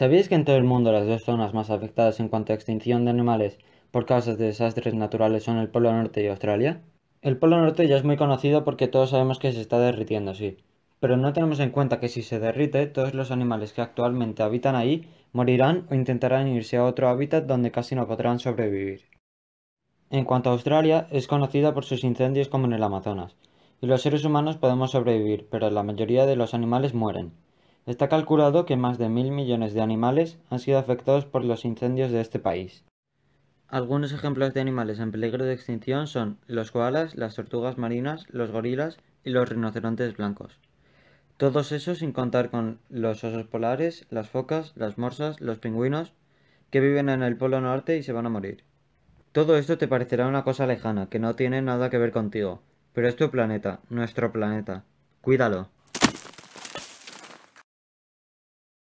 ¿Sabéis que en todo el mundo las dos zonas más afectadas en cuanto a extinción de animales por causas de desastres naturales son el Polo Norte y Australia? El Polo Norte ya es muy conocido porque todos sabemos que se está derritiendo, sí. Pero no tenemos en cuenta que si se derrite, todos los animales que actualmente habitan ahí morirán o intentarán irse a otro hábitat donde casi no podrán sobrevivir. En cuanto a Australia, es conocida por sus incendios como en el Amazonas, y los seres humanos podemos sobrevivir, pero la mayoría de los animales mueren. Está calculado que más de mil millones de animales han sido afectados por los incendios de este país. Algunos ejemplos de animales en peligro de extinción son los koalas, las tortugas marinas, los gorilas y los rinocerontes blancos. Todos esos sin contar con los osos polares, las focas, las morsas, los pingüinos, que viven en el Polo Norte y se van a morir. Todo esto te parecerá una cosa lejana, que no tiene nada que ver contigo, pero es tu planeta, nuestro planeta. Cuídalo.